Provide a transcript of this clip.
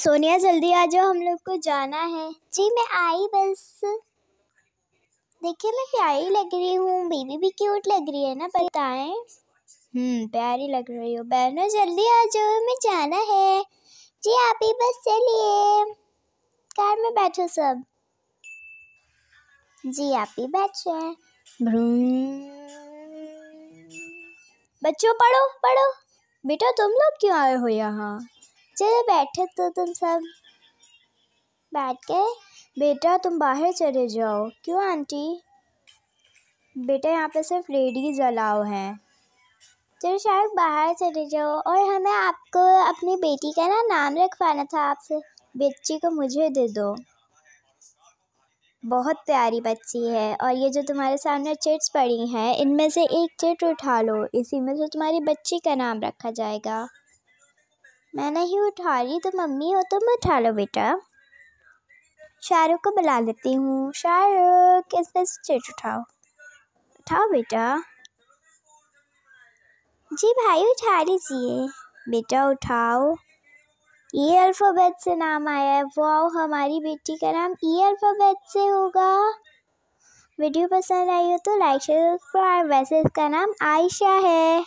सोनिया जल्दी आ जाओ हम लोग को जाना है जी मैं आई बस देखिए मैं प्यारी लग रही हूँ बेबी भी क्यूट लग रही है ना बताएं हम्म प्यारी लग रही हो बहनों जल्दी आ जाओ हमें जाना है जी आप ही बस चलिए कार में बैठो सब जी आप ही बैठे बच्चों पढ़ो पढ़ो बेटा तुम लोग क्यों आए हो यहाँ चलो बैठे तो तुम सब बैठ के बेटा तुम बाहर चले जाओ क्यों आंटी बेटा यहाँ पे सिर्फ रेडी अलाव है चलो शायद बाहर चले जाओ और हमें आपको अपनी बेटी का ना नाम रखवाना था आपसे बच्ची को मुझे दे दो बहुत प्यारी बच्ची है और ये जो तुम्हारे सामने चिट्स पड़ी हैं इनमें से एक चिट उठा लो इसी में से तुम्हारी बच्ची का नाम रखा जाएगा मैं नहीं उठा रही तो मम्मी हो तो मैं उठा लो बेटा शाहरुख को बुला लेती हूँ शाहरुख इस पर स्टेट उठाओ उठाओ बेटा जी भाई उठा लीजिए बेटा उठाओ ई अल्फ़ाबेट से नाम आया है वाओ हमारी बेटी का नाम ई अल्फ़ाबेट से होगा वीडियो पसंद आई हो तो लाइक शेयर सब्सक्राइब वैसे इसका नाम आयशा है